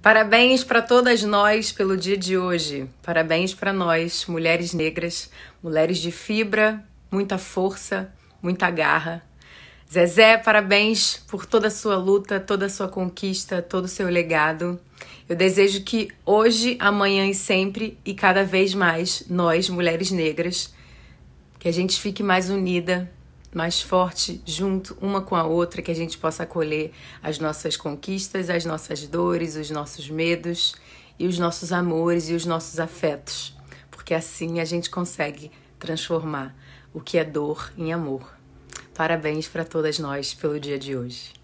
Parabéns para todas nós pelo dia de hoje. Parabéns para nós, mulheres negras, mulheres de fibra, muita força, muita garra. Zezé, parabéns por toda a sua luta, toda a sua conquista, todo o seu legado. Eu desejo que hoje, amanhã e sempre e cada vez mais nós, mulheres negras, que a gente fique mais unida, mais forte junto uma com a outra, que a gente possa acolher as nossas conquistas, as nossas dores, os nossos medos e os nossos amores e os nossos afetos, porque assim a gente consegue transformar o que é dor em amor. Parabéns para todas nós pelo dia de hoje.